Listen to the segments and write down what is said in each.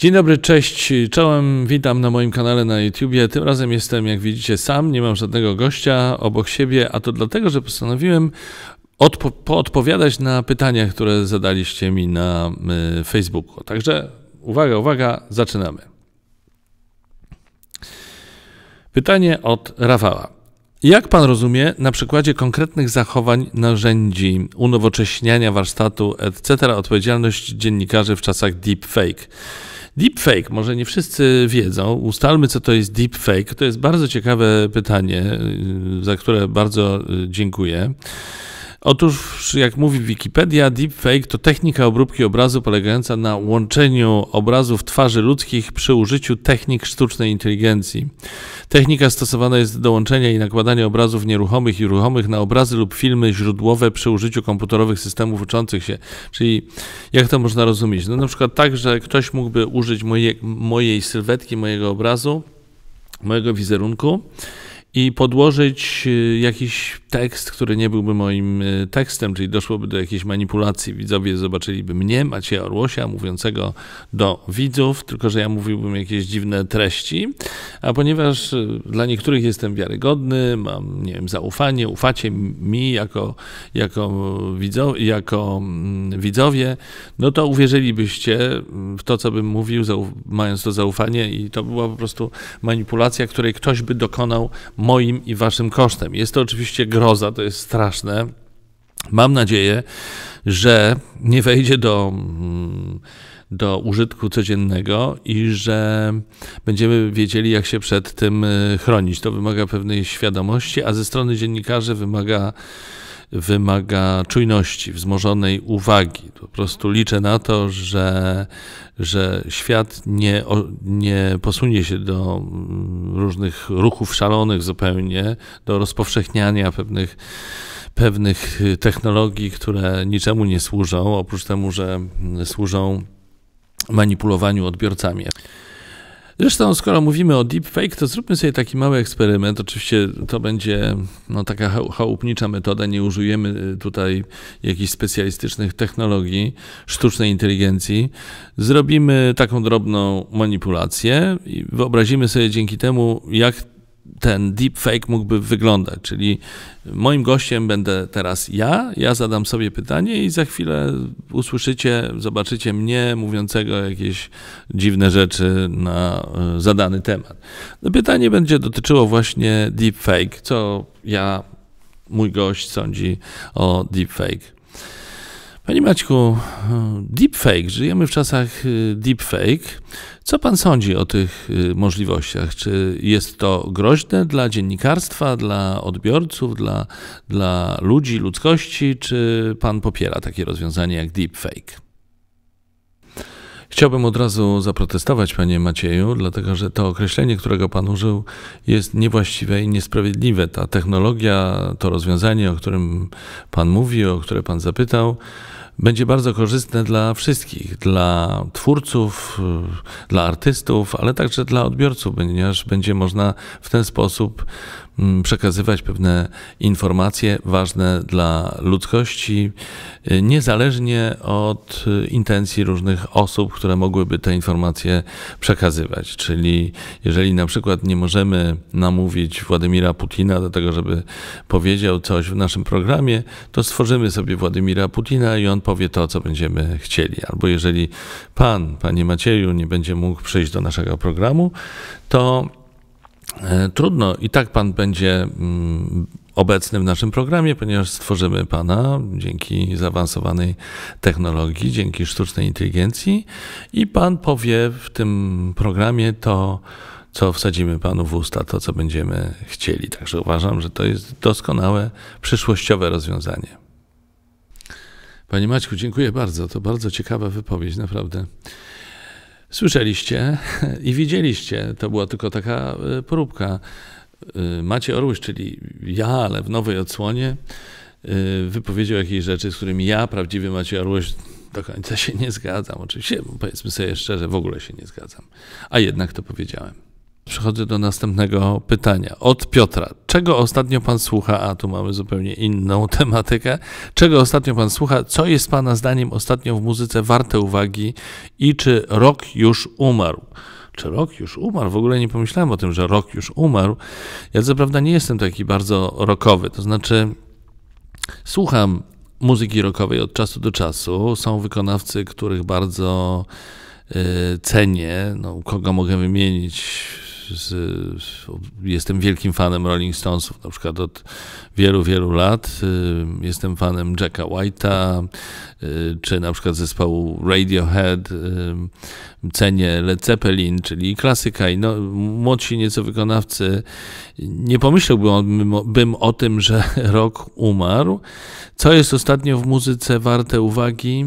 Dzień dobry, cześć, czołem, witam na moim kanale na YouTubie. Tym razem jestem, jak widzicie, sam, nie mam żadnego gościa obok siebie, a to dlatego, że postanowiłem odpo odpowiadać na pytania, które zadaliście mi na y, Facebooku. Także uwaga, uwaga, zaczynamy. Pytanie od Rafała. Jak pan rozumie na przykładzie konkretnych zachowań, narzędzi, unowocześniania warsztatu, etc., odpowiedzialność dziennikarzy w czasach deepfake? Deepfake, może nie wszyscy wiedzą, ustalmy co to jest deepfake. To jest bardzo ciekawe pytanie, za które bardzo y, dziękuję. Otóż, jak mówi Wikipedia, deepfake to technika obróbki obrazu polegająca na łączeniu obrazów twarzy ludzkich przy użyciu technik sztucznej inteligencji. Technika stosowana jest do łączenia i nakładania obrazów nieruchomych i ruchomych na obrazy lub filmy źródłowe przy użyciu komputerowych systemów uczących się. Czyli jak to można rozumieć? No na przykład tak, że ktoś mógłby użyć moje, mojej sylwetki, mojego obrazu, mojego wizerunku i podłożyć y, jakiś tekst, który nie byłby moim y, tekstem, czyli doszłoby do jakiejś manipulacji. Widzowie zobaczyliby mnie, Macieja Orłosia, mówiącego do widzów, tylko że ja mówiłbym jakieś dziwne treści. A ponieważ y, dla niektórych jestem wiarygodny, mam, nie wiem, zaufanie, ufacie mi jako, jako, widzo, jako mm, widzowie, no to uwierzylibyście w to, co bym mówił, mając to zaufanie i to była po prostu manipulacja, której ktoś by dokonał moim i waszym kosztem. Jest to oczywiście groza, to jest straszne. Mam nadzieję, że nie wejdzie do, mm, do użytku codziennego i że będziemy wiedzieli, jak się przed tym y, chronić. To wymaga pewnej świadomości, a ze strony dziennikarzy wymaga wymaga czujności, wzmożonej uwagi. Po prostu liczę na to, że, że świat nie, nie posunie się do mm, różnych ruchów szalonych zupełnie, do rozpowszechniania pewnych, pewnych technologii, które niczemu nie służą, oprócz temu, że mm, służą manipulowaniu odbiorcami. Zresztą, skoro mówimy o deepfake, to zróbmy sobie taki mały eksperyment. Oczywiście to będzie no, taka chałupnicza metoda, nie użyjemy y, tutaj jakichś specjalistycznych technologii, sztucznej inteligencji. Zrobimy taką drobną manipulację i wyobrazimy sobie dzięki temu, jak ten deepfake mógłby wyglądać. Czyli moim gościem będę teraz ja, ja zadam sobie pytanie i za chwilę usłyszycie, zobaczycie mnie mówiącego jakieś dziwne rzeczy na e, zadany temat. No pytanie będzie dotyczyło właśnie deepfake, co ja, mój gość sądzi o deepfake. Panie Maćku, e, deepfake, żyjemy w czasach e, deepfake. Co pan sądzi o tych e, możliwościach? Czy jest to groźne dla dziennikarstwa, dla odbiorców, dla, dla ludzi, ludzkości? Czy pan popiera takie rozwiązanie jak deepfake? Chciałbym od razu zaprotestować, panie Macieju, dlatego że to określenie, którego pan użył, jest niewłaściwe i niesprawiedliwe. Ta technologia, to rozwiązanie, o którym pan mówi, o które pan zapytał, będzie bardzo korzystne dla wszystkich, dla twórców, y, dla artystów, ale także dla odbiorców, ponieważ będzie można w ten sposób Mm, przekazywać pewne informacje ważne dla ludzkości, y, niezależnie od y, intencji różnych osób, które mogłyby te informacje przekazywać. Czyli jeżeli na przykład nie możemy namówić Władimira Putina do tego, żeby powiedział coś w naszym programie, to stworzymy sobie Władimira Putina i on powie to, co będziemy chcieli. Albo jeżeli pan, panie Macieju, nie będzie mógł przyjść do naszego programu, to E, trudno, i tak Pan będzie mm, obecny w naszym programie, ponieważ stworzymy Pana dzięki zaawansowanej technologii, dzięki sztucznej inteligencji i Pan powie w tym programie to, co wsadzimy Panu w usta, to, co będziemy chcieli. Także uważam, że to jest doskonałe przyszłościowe rozwiązanie. Panie Maćku, dziękuję bardzo. To bardzo ciekawa wypowiedź, naprawdę. Słyszeliście i widzieliście, to była tylko taka e, próbka. E, Macie Orłysz, czyli ja, ale w nowej odsłonie, e, wypowiedział jakieś rzeczy, z którymi ja, prawdziwy Maciej Orłysz, do końca się nie zgadzam. Oczywiście, powiedzmy sobie szczerze, w ogóle się nie zgadzam. A jednak to powiedziałem. Przechodzę do następnego pytania od Piotra. Czego ostatnio pan słucha? A tu mamy zupełnie inną tematykę. Czego ostatnio pan słucha? Co jest pana zdaniem ostatnio w muzyce warte uwagi i czy rok już umarł? Czy rok już umarł? W ogóle nie pomyślałem o tym, że rok już umarł. Ja co prawda nie jestem taki bardzo rokowy, to znaczy słucham muzyki rockowej od czasu do czasu. Są wykonawcy, których bardzo y, cenię. No, kogo mogę wymienić? z, jestem wielkim fanem Rolling Stonesów, na przykład od wielu, wielu lat. Y, jestem fanem Jacka White'a, y, czy na przykład zespołu Radiohead. Y, cenię Led Zeppelin, czyli klasyka i no, młodsi nieco wykonawcy. Nie pomyślałbym bym o tym, że rok umarł. Co jest ostatnio w muzyce warte uwagi?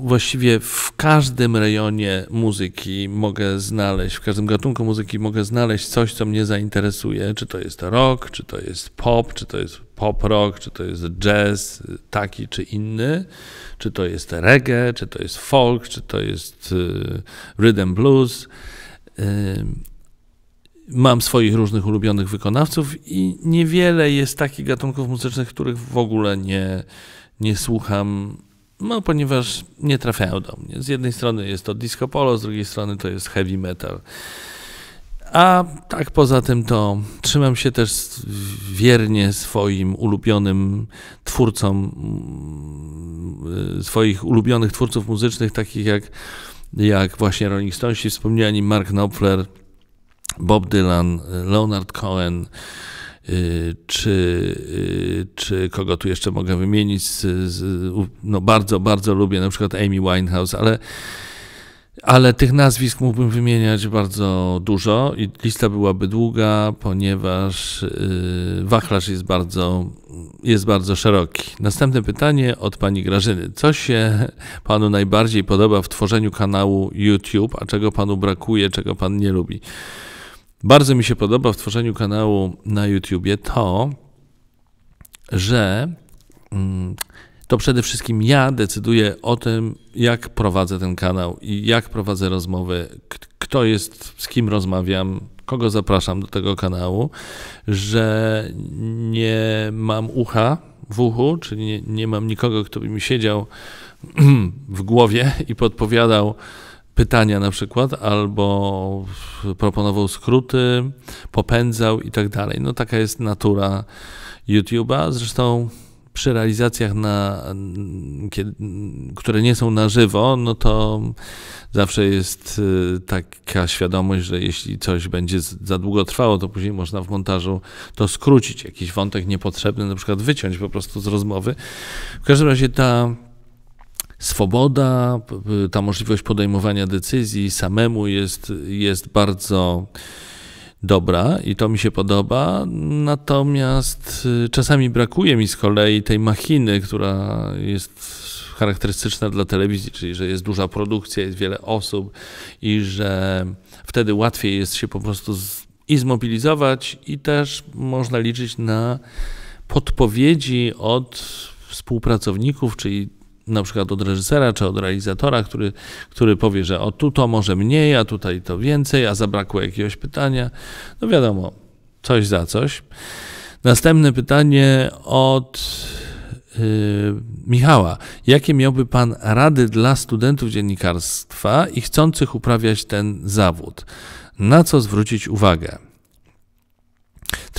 właściwie w każdym rejonie muzyki mogę znaleźć, w każdym gatunku muzyki mogę znaleźć coś, co mnie zainteresuje. Czy to jest rock, czy to jest pop, czy to jest pop rock, czy to jest jazz, taki czy inny, czy to jest reggae, czy to jest folk, czy to jest y, rhythm blues. Y, mam swoich różnych ulubionych wykonawców i niewiele jest takich gatunków muzycznych, których w ogóle nie, nie słucham no, ponieważ nie trafiają do mnie. Z jednej strony jest to disco polo, z drugiej strony to jest heavy metal. A tak poza tym to trzymam się też wiernie swoim ulubionym twórcom, mm, swoich ulubionych twórców muzycznych, takich jak, jak właśnie Rolling Stonesi wspomniani, Mark Knopfler, Bob Dylan, Leonard Cohen, Y, czy, y, czy kogo tu jeszcze mogę wymienić? No bardzo, bardzo lubię na przykład Amy Winehouse, ale ale tych nazwisk mógłbym wymieniać bardzo dużo i lista byłaby długa, ponieważ y, wachlarz jest bardzo, jest bardzo szeroki. Następne pytanie od pani Grażyny. Co się panu najbardziej podoba w tworzeniu kanału YouTube, a czego panu brakuje, czego pan nie lubi? bardzo mi się podoba w tworzeniu kanału na YouTubie to, że mm, to przede wszystkim ja decyduję o tym, jak prowadzę ten kanał i jak prowadzę rozmowy, kto jest, z kim rozmawiam, kogo zapraszam do tego kanału, że nie mam ucha w uchu, czyli nie, nie mam nikogo, kto by mi siedział w głowie i podpowiadał, pytania na przykład, albo proponował skróty, popędzał i tak dalej. No taka jest natura YouTube'a. Zresztą przy realizacjach, na, kiedy, które nie są na żywo, no to zawsze jest y, taka świadomość, że jeśli coś będzie za długo trwało, to później można w montażu to skrócić, jakiś wątek niepotrzebny na przykład wyciąć po prostu z rozmowy. W każdym razie ta swoboda, ta możliwość podejmowania decyzji samemu jest, jest bardzo dobra i to mi się podoba. Natomiast y, czasami brakuje mi z kolei tej machiny, która jest charakterystyczna dla telewizji, czyli że jest duża produkcja, jest wiele osób i że wtedy łatwiej jest się po prostu i zmobilizować, i też można liczyć na podpowiedzi od współpracowników, czyli na przykład od reżysera czy od realizatora, który, który powie, że o tu to może mniej, a tutaj to więcej, a zabrakło jakiegoś pytania. No wiadomo, coś za coś. Następne pytanie od yy, Michała. Jakie miałby Pan rady dla studentów dziennikarstwa i chcących uprawiać ten zawód? Na co zwrócić uwagę?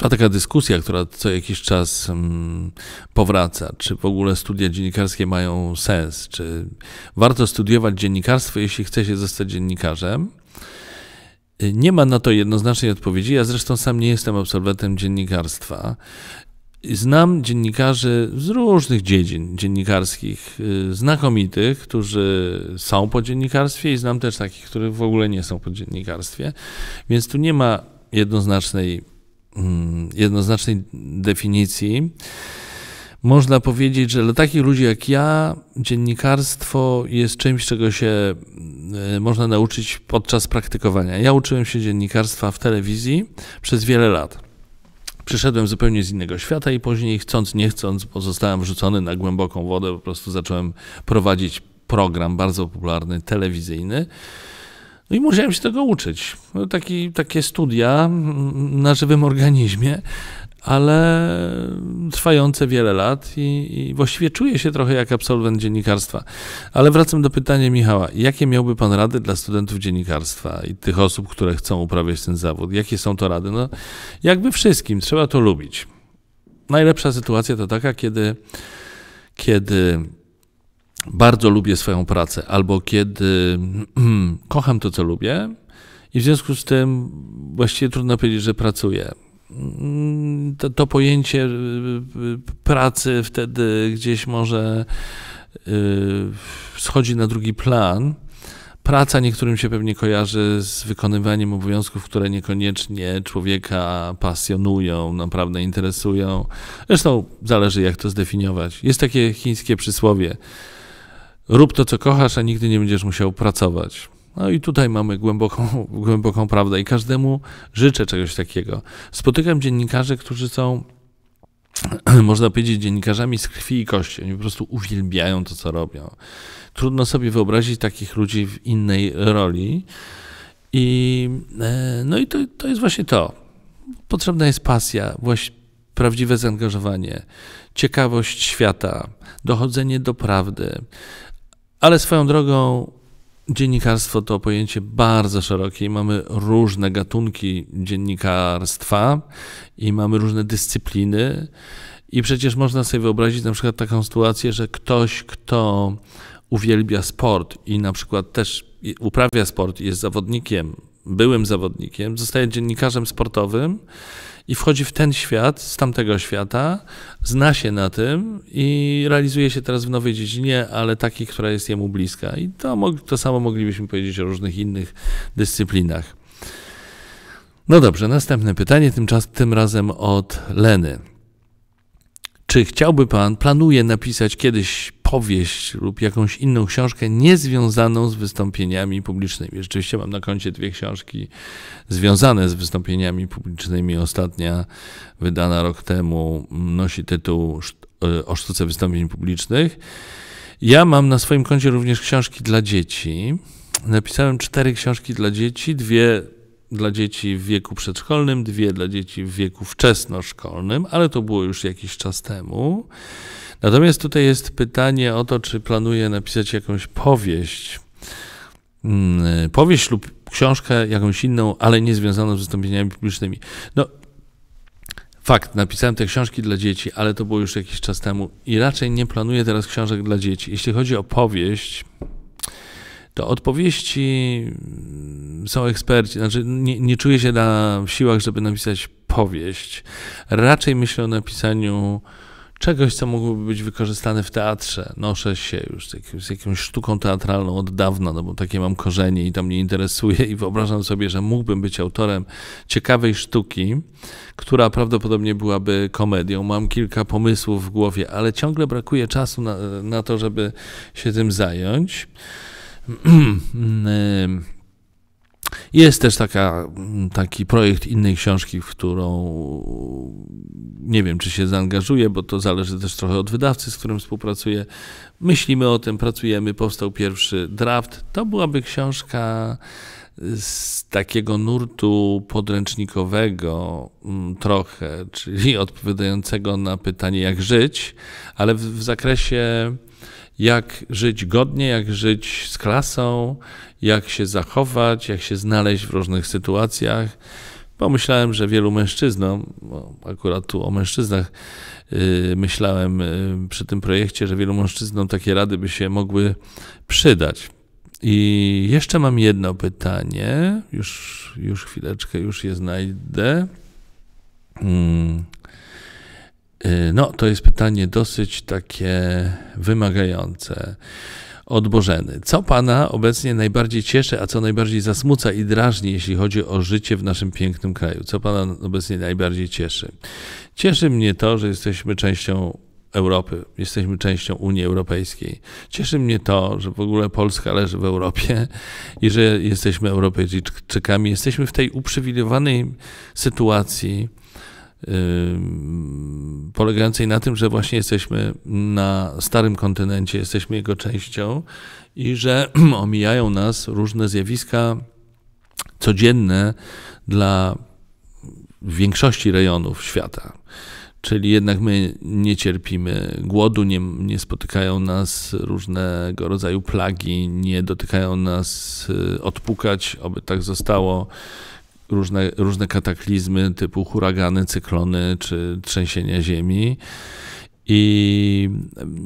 Trwa taka dyskusja, która co jakiś czas mm, powraca, czy w ogóle studia dziennikarskie mają sens, czy warto studiować dziennikarstwo, jeśli chce się zostać dziennikarzem. Nie ma na to jednoznacznej odpowiedzi. Ja zresztą sam nie jestem absolwentem dziennikarstwa. Znam dziennikarzy z różnych dziedzin dziennikarskich, y, znakomitych, którzy są po dziennikarstwie, i znam też takich, którzy w ogóle nie są po dziennikarstwie. Więc tu nie ma jednoznacznej mm, jednoznacznej definicji. Można powiedzieć, że dla takich ludzi jak ja, dziennikarstwo jest czymś, czego się e, można nauczyć podczas praktykowania. Ja uczyłem się dziennikarstwa w telewizji przez wiele lat przyszedłem zupełnie z innego świata i później chcąc, nie chcąc, pozostałem wrzucony na głęboką wodę, po prostu zacząłem prowadzić program bardzo popularny, telewizyjny. No i musiałem się tego uczyć. No, taki, takie studia na żywym organizmie, ale trwające wiele lat i, i właściwie czuję się trochę jak absolwent dziennikarstwa. Ale wracam do pytania Michała. Jakie miałby Pan rady dla studentów dziennikarstwa i tych osób, które chcą uprawiać ten zawód? Jakie są to rady? No, jakby wszystkim, trzeba to lubić. Najlepsza sytuacja to taka, kiedy, kiedy bardzo lubię swoją pracę, albo kiedy kocham to, co lubię, i w związku z tym właściwie trudno powiedzieć, że pracuję. Mm, to, to pojęcie y, y, pracy wtedy gdzieś może y, schodzi na drugi plan. Praca niektórym się pewnie kojarzy z wykonywaniem obowiązków, które niekoniecznie człowieka pasjonują, naprawdę interesują. Zresztą zależy, jak to zdefiniować. Jest takie chińskie przysłowie Rób to, co kochasz, a nigdy nie będziesz musiał pracować. No i tutaj mamy głęboką, głęboką prawdę i każdemu życzę czegoś takiego. Spotykam dziennikarzy, którzy są, można powiedzieć, dziennikarzami z krwi i kości. Oni po prostu uwielbiają to, co robią. Trudno sobie wyobrazić takich ludzi w innej roli. I, e, no i to, to jest właśnie to. Potrzebna jest pasja, właśnie prawdziwe zaangażowanie, ciekawość świata, dochodzenie do prawdy, ale swoją drogą dziennikarstwo to pojęcie bardzo szerokie i mamy różne gatunki dziennikarstwa i mamy różne dyscypliny. I przecież można sobie wyobrazić na przykład taką sytuację, że ktoś, kto uwielbia sport i na przykład też uprawia sport, jest zawodnikiem, byłym zawodnikiem, zostaje dziennikarzem sportowym i wchodzi w ten świat z tamtego świata, zna się na tym i realizuje się teraz w nowej dziedzinie, ale takiej, która jest jemu bliska. I to, to samo moglibyśmy powiedzieć o różnych innych dyscyplinach. No dobrze, następne pytanie, tym razem od Leny. Czy chciałby Pan, planuje napisać kiedyś powieść lub jakąś inną książkę niezwiązaną z wystąpieniami publicznymi. Rzeczywiście mam na koncie dwie książki związane z wystąpieniami publicznymi. Ostatnia, wydana rok temu, nosi tytuł e, O sztuce wystąpień publicznych. Ja mam na swoim koncie również książki dla dzieci. Napisałem cztery książki dla dzieci, dwie dla dzieci w wieku przedszkolnym, dwie dla dzieci w wieku wczesnoszkolnym, ale to było już jakiś czas temu. Natomiast tutaj jest pytanie o to, czy planuje napisać jakąś powieść. Mm, powieść lub książkę jakąś inną, ale nie związaną z wystąpieniami publicznymi. No, fakt, napisałem te książki dla dzieci, ale to było już jakiś czas temu i raczej nie planuję teraz książek dla dzieci. Jeśli chodzi o powieść, to odpowieści mm, są eksperci. Znaczy, nie, nie czuję się na siłach, żeby napisać powieść. Raczej myślę o napisaniu czegoś, co mogłoby być wykorzystane w teatrze. Noszę się już z jakąś sztuką teatralną od dawna, no bo takie mam korzenie i to mnie interesuje i wyobrażam sobie, że mógłbym być autorem ciekawej sztuki, która prawdopodobnie byłaby komedią. Mam kilka pomysłów w głowie, ale ciągle brakuje czasu na, na to, żeby się tym zająć. Jest też taka, mm, taki projekt innej książki, w którą nie wiem, czy się zaangażuję, bo to zależy też trochę od wydawcy, z którym współpracuję. Myślimy o tym, pracujemy, powstał pierwszy draft. To byłaby książka z takiego nurtu podręcznikowego mm, trochę, czyli odpowiadającego na pytanie, jak żyć, ale w, w zakresie jak żyć godnie, jak żyć z klasą, jak się zachować, jak się znaleźć w różnych sytuacjach. Pomyślałem, że wielu mężczyznom, akurat tu o mężczyznach y, myślałem y, przy tym projekcie, że wielu mężczyznom takie rady by się mogły przydać. I jeszcze mam jedno pytanie, już, już chwileczkę, już je znajdę. Hmm. Y, no, to jest pytanie dosyć takie wymagające. Od Bożeny. Co Pana obecnie najbardziej cieszy, a co najbardziej zasmuca i drażni, jeśli chodzi o życie w naszym pięknym kraju? Co Pana obecnie najbardziej cieszy? Cieszy mnie to, że jesteśmy częścią Europy, jesteśmy częścią Unii Europejskiej. Cieszy mnie to, że w ogóle Polska leży w Europie i że jesteśmy Europejczykami. Jesteśmy w tej uprzywilejowanej sytuacji, polegającej na tym, że właśnie jesteśmy na starym kontynencie, jesteśmy jego częścią i że omijają nas różne zjawiska codzienne dla większości rejonów świata. Czyli jednak my nie cierpimy głodu, nie, nie spotykają nas różnego rodzaju plagi, nie dotykają nas y, odpukać, oby tak zostało różne, różne kataklizmy typu huragany, cyklony czy trzęsienia ziemi. I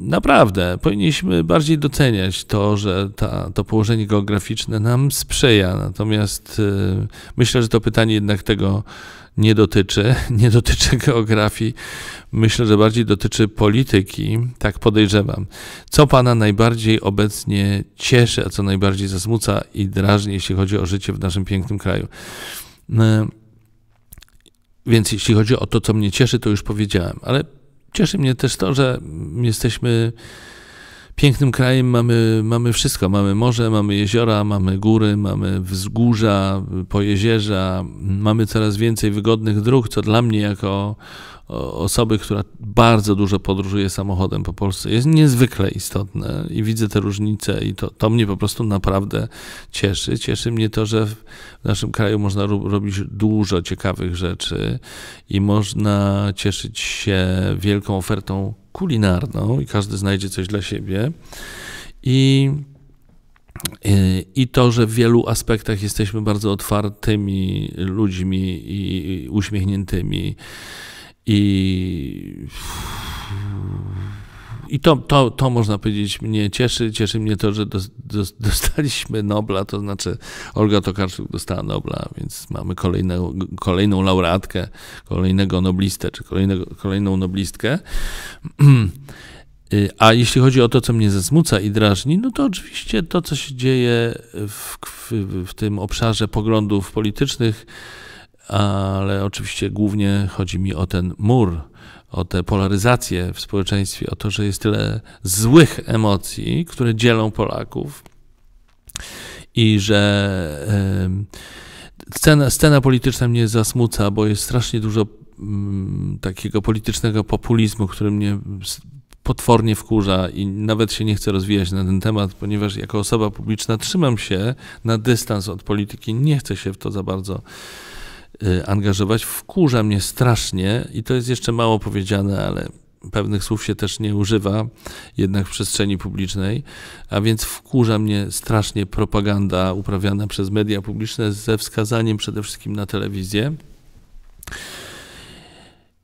naprawdę powinniśmy bardziej doceniać to, że ta, to położenie geograficzne nam sprzyja. Natomiast y, myślę, że to pytanie jednak tego nie dotyczy, nie dotyczy geografii. Myślę, że bardziej dotyczy polityki, tak podejrzewam. Co pana najbardziej obecnie cieszy, a co najbardziej zasmuca i drażni, jeśli chodzi o życie w naszym pięknym kraju? E, więc jeśli chodzi o to, co mnie cieszy, to już powiedziałem, ale cieszy mnie też to, że jesteśmy pięknym krajem, mamy, mamy wszystko. Mamy morze, mamy jeziora, mamy góry, mamy wzgórza, pojezierza, mamy coraz więcej wygodnych dróg, co dla mnie jako osoby, która bardzo dużo podróżuje samochodem po Polsce, jest niezwykle istotne i widzę te różnice i to, to mnie po prostu naprawdę cieszy. Cieszy mnie to, że w naszym kraju można robić dużo ciekawych rzeczy i można cieszyć się wielką ofertą kulinarną i każdy znajdzie coś dla siebie. I i to, że w wielu aspektach jesteśmy bardzo otwartymi ludźmi i uśmiechniętymi. I, i to, to, to można powiedzieć mnie cieszy. Cieszy mnie to, że dostaliśmy Nobla, to znaczy Olga Tokarczuk dostała Nobla, więc mamy kolejną, kolejną laureatkę, kolejnego noblistę, czy kolejnego, kolejną noblistkę. A jeśli chodzi o to, co mnie zasmuca i drażni, no to oczywiście to, co się dzieje w, w, w tym obszarze poglądów politycznych, ale oczywiście głównie chodzi mi o ten mur, o tę polaryzację w społeczeństwie, o to, że jest tyle złych emocji, które dzielą Polaków i że scena, scena polityczna mnie zasmuca, bo jest strasznie dużo mm, takiego politycznego populizmu, który mnie potwornie wkurza i nawet się nie chcę rozwijać na ten temat, ponieważ jako osoba publiczna trzymam się na dystans od polityki, nie chcę się w to za bardzo Y, angażować. Wkurza mnie strasznie i to jest jeszcze mało powiedziane, ale pewnych słów się też nie używa jednak w przestrzeni publicznej, a więc wkurza mnie strasznie propaganda uprawiana przez media publiczne ze wskazaniem przede wszystkim na telewizję.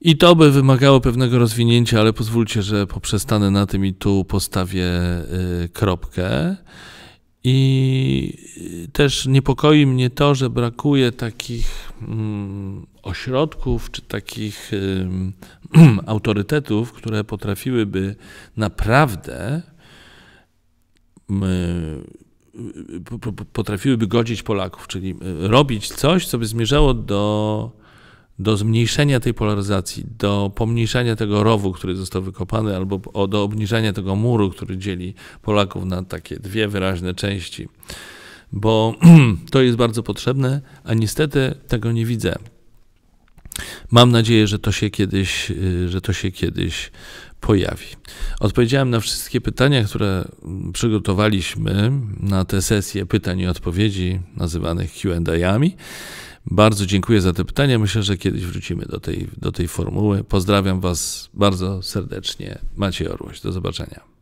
I to by wymagało pewnego rozwinięcia, ale pozwólcie, że poprzestanę na tym i tu postawię y, kropkę. I y, też niepokoi mnie to, że brakuje takich mm, ośrodków czy takich autorytetów, które potrafiłyby naprawdę y, y, potrafiłyby godzić Polaków, czyli robić coś, co by zmierzało do do zmniejszenia tej polaryzacji, do pomniejszenia tego rowu, który został wykopany, albo do obniżania tego muru, który dzieli Polaków na takie dwie wyraźne części. Bo to jest bardzo potrzebne, a niestety tego nie widzę. Mam nadzieję, że to się kiedyś, y, że to się kiedyś pojawi. Odpowiedziałem na wszystkie pytania, które przygotowaliśmy na tę sesję pytań i odpowiedzi nazywanych Q&A'ami. Bardzo dziękuję za te pytania. Myślę, że kiedyś wrócimy do tej, do tej formuły. Pozdrawiam Was bardzo serdecznie. Maciej Orłoś. Do zobaczenia.